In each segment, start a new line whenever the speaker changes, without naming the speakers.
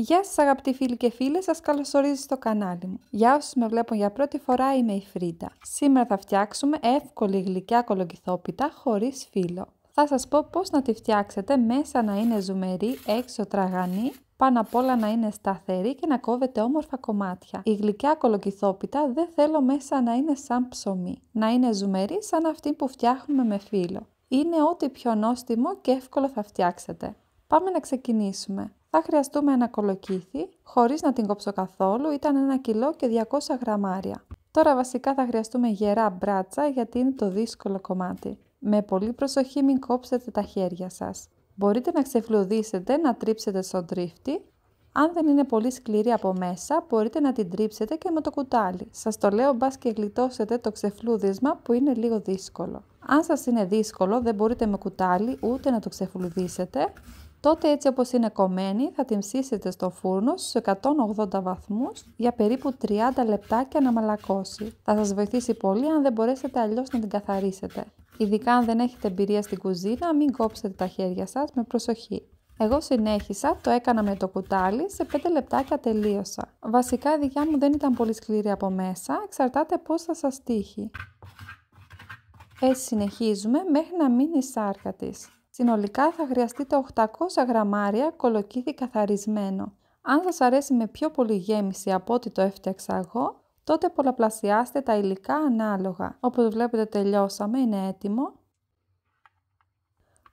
Γεια σας αγαπητοί φίλοι και φίλες, σας καλωσορίζω στο κανάλι μου. Γεια όσους με βλέπουν για πρώτη φορά είμαι η Φρίντα. Σήμερα θα φτιάξουμε εύκολη γλυκιά κολοκυθόπιτα χωρίς φύλλο. Θα σας πω πώς να τη φτιάξετε μέσα να είναι ζουμερή, έξω τραγανή, πάνω απ' όλα να είναι σταθερή και να κόβετε όμορφα κομμάτια. Η γλυκιά κολοκυθόπιτα δεν θέλω μέσα να είναι σαν ψωμί, να είναι ζουμερή σαν αυτή που φτιάχνουμε με φύλλο. Είναι ό,τι πιο νόστιμο και εύκολο θα φτιάξετε. Πάμε να ξεκινήσουμε. Θα χρειαστούμε ένα κολοκύθι, χωρίς να την κόψω καθόλου, ήταν 1 κιλό και 200 γραμμάρια. Τώρα βασικά θα χρειαστούμε γερά μπράτσα γιατί είναι το δύσκολο κομμάτι. Με πολύ προσοχή μην κόψετε τα χέρια σας. Μπορείτε να ξεφλουδίσετε, να τρίψετε στον τρίφτη. Αν δεν είναι πολύ σκληρή από μέσα, μπορείτε να την τρίψετε και με το κουτάλι. Σας το λέω μπας και γλιτώσετε το ξεφλούδισμα που είναι λίγο δύσκολο. Αν σας είναι δύσκολο, δεν μπορείτε με κουτάλι ούτε να το ξεφλουδίσετε. Τότε έτσι όπως είναι κομμένη θα την ψήσετε στο φούρνο στους 180 βαθμούς για περίπου 30 λεπτάκια να μαλακώσει. Θα σας βοηθήσει πολύ αν δεν μπορέσετε αλλιώς να την καθαρίσετε. Ειδικά αν δεν έχετε εμπειρία στην κουζίνα, μην κόψετε τα χέρια σας με προσοχή. Εγώ συνέχισα, το έκανα με το κουτάλι, σε 5 λεπτάκια τελείωσα. Βασικά η δικιά μου δεν ήταν πολύ σκληρή από μέσα, εξαρτάται πώς θα σας τύχει. Έτσι συνεχίζουμε μέχρι να μείνει η σάρκα της. Συνολικά θα χρειαστείτε 800 γραμμάρια κολοκύθι καθαρισμένο. Αν σας αρέσει με πιο πολύ γέμιση από ό,τι το έφτιαξα εγώ, τότε πολλαπλασιάστε τα υλικά ανάλογα. Όπως βλέπετε τελειώσαμε, είναι έτοιμο.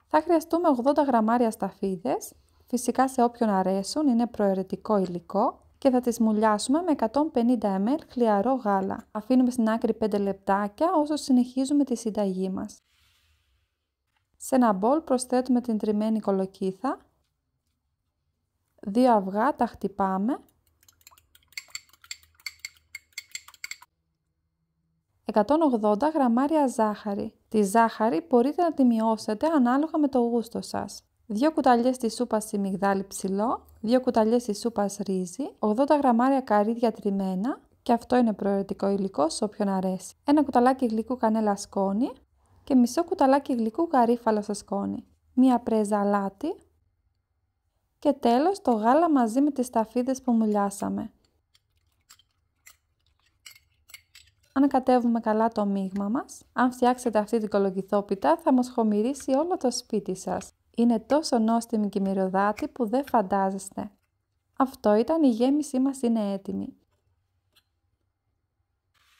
Θα χρειαστούμε 80 γραμμάρια σταφίδες, φυσικά σε όποιον αρέσουν, είναι προαιρετικό υλικό και θα τις μουλιάσουμε με 150 ml χλιαρό γάλα. Αφήνουμε στην άκρη 5 λεπτάκια όσο συνεχίζουμε τη συνταγή μας. Σε ένα μπολ προσθέτουμε την τριμμένη κολοκύθα, δύο αυγά τα χτυπάμε, 180 γραμμάρια ζάχαρη. Τη ζάχαρη μπορείτε να τη μειώσετε ανάλογα με το γούστο σας. 2 κουταλιές της σούπας ημιγδάλι ψηλό, 2 κουταλιές της σούπας ρύζι, 80 γραμμάρια καρύδια τριμμένα, και αυτό είναι προαιρετικό υλικό σε όποιον αρέσει. Ένα κουταλάκι γλυκού κανέλα σκόνη, και μισό κουταλάκι γλυκού γαρίφαλο σε σκόνη, μία πρέζα αλάτι και τέλος το γάλα μαζί με τις ταφίδες που μουλιάσαμε. Ανακατεύουμε καλά το μείγμα μας. Αν φτιάξετε αυτή την κολοκυθόπιτα θα μας χομυρίσει όλο το σπίτι σας. Είναι τόσο νόστιμη και μυρωδάτη που δεν φαντάζεστε. Αυτό ήταν η γέμισή μας είναι έτοιμη.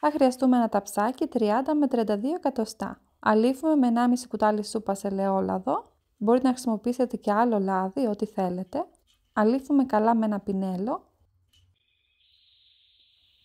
Θα χρειαστούμε ένα ταψάκι 30 με 32 εκατοστά. Αλείφουμε με 1,5 κουτάλι σούπα σε ελαιόλαδο. Μπορείτε να χρησιμοποιήσετε και άλλο λάδι, ό,τι θέλετε. Αλείφουμε καλά με ένα πινέλο.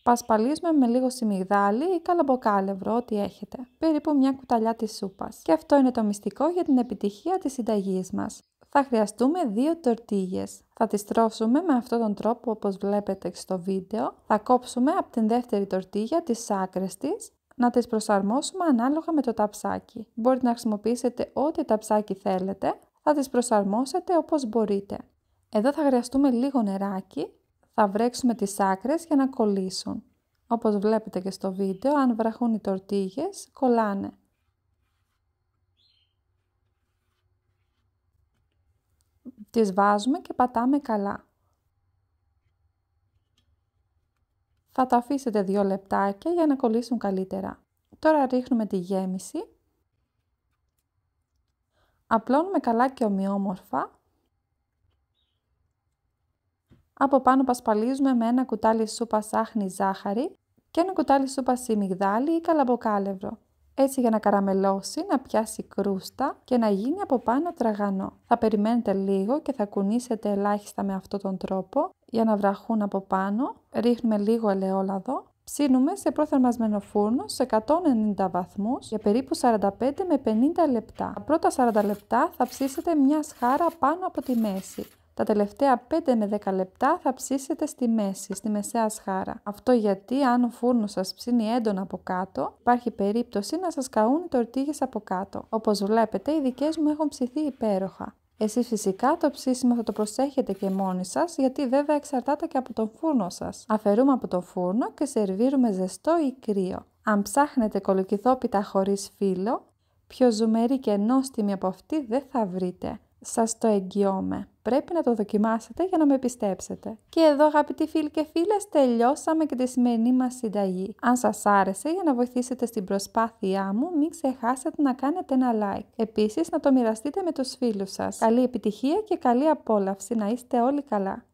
Πασπαλίζουμε με λίγο σιμιγδάλι ή καλαμποκάλευρο, ό,τι έχετε. Περίπου μια κουταλιά της σούπας. Και αυτό είναι το μυστικό για την επιτυχία της συνταγής μας. Θα χρειαστούμε δύο τορτίγες. Θα τις τρώσουμε με αυτόν τον τρόπο όπως βλέπετε στο βίντεο. Θα κόψουμε από την δεύτερη τορτίγια τις άκρες της να τις προσαρμόσουμε ανάλογα με το ταψάκι. Μπορείτε να χρησιμοποιήσετε ό,τι ταψάκι θέλετε, θα τις προσαρμόσετε όπως μπορείτε. Εδώ θα χρειαστούμε λίγο νεράκι, θα βρέξουμε τις άκρες για να κολλήσουν. Όπως βλέπετε και στο βίντεο, αν βραχούν οι τορτίγες, κολλάνε. Τις βάζουμε και πατάμε καλά. Θα τα αφήσετε 2 λεπτάκια για να κολλήσουν καλύτερα. Τώρα ρίχνουμε τη γέμιση. Απλώνουμε καλά και ομοιόμορφα. Από πάνω πασπαλίζουμε με ένα κουτάλι σούπα σάχνη ζάχαρη και ένα κουτάλι σούπα σιμιγδάλι ή καλαμποκάλευρο έτσι για να καραμελώσει, να πιάσει κρούστα και να γίνει από πάνω τραγανό. Θα περιμένετε λίγο και θα κουνήσετε ελάχιστα με αυτόν τον τρόπο για να βραχούν από πάνω. Ρίχνουμε λίγο ελαιόλαδο. Ψήνουμε σε προθερμασμένο φούρνο σε 190 βαθμούς για περίπου 45 με 50 λεπτά. Τα πρώτα 40 λεπτά θα ψήσετε μια σχάρα πάνω από τη μέση. Τα τελευταία 5 με 10 λεπτά θα ψήσετε στη μέση, στη μεσαία σχάρα. Αυτό γιατί αν ο φούρνος σας ψήνει έντονα από κάτω, υπάρχει περίπτωση να σας καούν οι τορτίγες από κάτω. Όπως βλέπετε, οι δικές μου έχουν ψηθεί υπέροχα. Εσείς φυσικά το ψήσιμο θα το προσέχετε και μόνοι σας, γιατί βέβαια εξαρτάται και από τον φούρνο σας. Αφαιρούμε από τον φούρνο και σερβίρουμε ζεστό ή κρύο. Αν ψάχνετε κολοκυθόπιτα χωρίς φύλλο, πιο ζουμερή και νόστιμη από αυτή δεν θα βρείτε. Σας το εγγυώμαι. Πρέπει να το δοκιμάσετε για να με πιστέψετε. Και εδώ αγαπητοί φίλοι και φίλες τελειώσαμε και τη σημερινή μας συνταγή. Αν σας άρεσε για να βοηθήσετε στην προσπάθειά μου μην ξεχάσετε να κάνετε ένα like. Επίσης να το μοιραστείτε με τους φίλους σας. Καλή επιτυχία και καλή απόλαυση. Να είστε όλοι καλά.